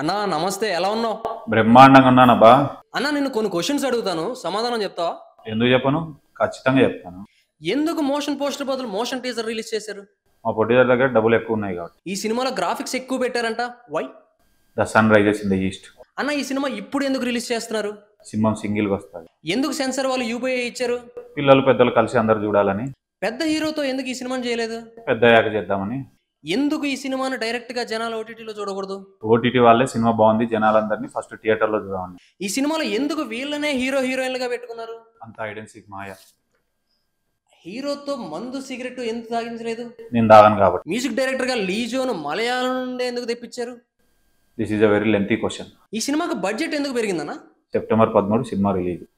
అన్నా నమస్తే ఎలా ఉన్నావు బ్రహ్మాండంగా అబ్బా అన్నా నేను కొన్ని క్వశ్చన్స్ అడుగుతాను సమాధానం చెప్తావా ఎందుకు చెప్పను ఖచ్చితంగా చెప్తాను ఎందుకు మోషన్ పోస్టర్ బదులు మోషన్ టీజర్ రిలీజ్ చేశారు మా పొట్టిదారి దగ్గర డబ్బులు ఎక్కువ ఉన్నాయి కాబట్టి ఈ సినిమాలో గ్రాఫిక్స్ ఎక్కువ పెట్టారంట why the sun rises in the east అన్న ఈ సినిమా ఇప్పుడు ఎందుకు రిలీజ్ చేస్తున్నారు సినిమా సింగిల్ వస్తుంది ఎందుకు సెన్సార్ వాళ్ళు యూపీఐ ఇచ్చారు పిల్లలు పెద్దలు కలిసి అందరు చూడాలని పెద్ద హీరోతో ఎందుకు ఈ సినిమాని చేయలేదు పెద్ద యాక చేద్దామని ఎందుకు ఈ సినిమాను డైరెక్ట్ గా జనాలు ఓటీటీలో చూడకూడదు ఓటీటీ వాళ్ళే సినిమా బాగుంది జనాలందరినీ ఫస్ట్ థియేటర్ లో చూడాలని ఈ సినిమాలో ఎందుకు వీళ్ళనే హీరో హీరోయిన్లుగా పెట్టుకున్నారు అంత ఐడెన్సీ మాయ హీరోతో మందు సిగరెట్ ఎందుకు తాగించలేదు నేను తాగను కాబట్టి మ్యూజిక్ డైరెక్టర్ గా లీజోను మలయాళం నుండి ఎందుకు తెప్పించారు this is a very lengthy question ఈ సినిమాకి బడ్జెట్ ఎందుకు పెరిగిందన్నా సెప్టెంబర్ పదమూడు సినిమా రిలీజ్